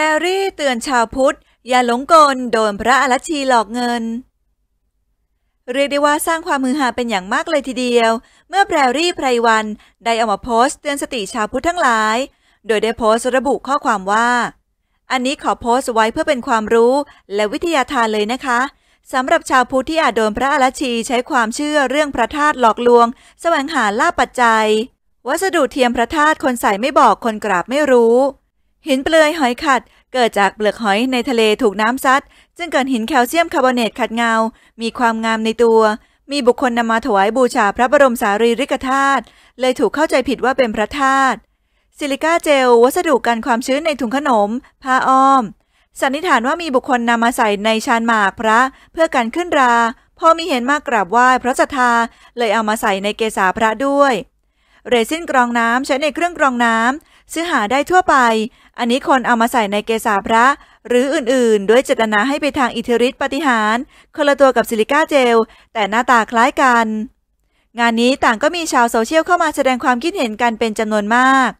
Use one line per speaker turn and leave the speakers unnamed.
แรรี่เตือนชาวพุทธอย่าหลงกลโดนพระอรชีหลอกเงิน เรียกได้ว่าสร้างความมือหาเป็นอย่างมากเลยทีเดียว เมื่อแพรรี่ไพรวันได้เอามาโพสต์เตือนสติชาวพุทธทั้งหลาย โดยได้โพสต์ระบุข้อความว่า อันนี้ขอโพสต์ไว้เพื่อเป็นความรู้ และวิทยาทานเลยนะคะสำหรับชาวพุทธที่อาจโดนพระอรชีใช้ความเชื่อเรื่องพระธาตุหลอกลวง แสวงหาลาปัจจัย วัสดุเทียมพระธาตุคนใส่ไม่บอกคนกราบไม่รู้หินเปลือยหอยขัด เกิดจากเปลือกหอยในทะเลถูกน้ำซัด จึงเกิดหินแคลเซียมคาร์บอเนตขัดเงา มีความงามในตัว มีบุคคลนำมาถวายบูชาพระบรมสารีริกธาตุ เลยถูกเข้าใจผิดว่าเป็นพระธาตุ ซิลิก้าเจลวัสดุกันความชื้นในถุงขนมผ้าอ้อม สันนิษฐานว่ามีบุคคลนำมาใส่ในชานหมากพระเพื่อการขึ้นราพอมีเห็นมากกราบไหว้พระศรัทธาเลยเอามาใส่ในเกศาพระด้วย เรซินกรองน้ำใช้ในเครื่องกรองน้ำซื้อหาได้ทั่วไป อันนี้คนเอามาใส่ในเกสาพระหรืออื่นๆ ด้วยเจตนาให้ไปทางอิทธิฤทธิปฏิหารคนละตัวกับซิลิก้าเจล แต่หน้าตาคล้ายกัน งานนี้ต่างก็มีชาวโซเชียลเข้ามาแสดงความคิดเห็นกันเป็นจำนวนมาก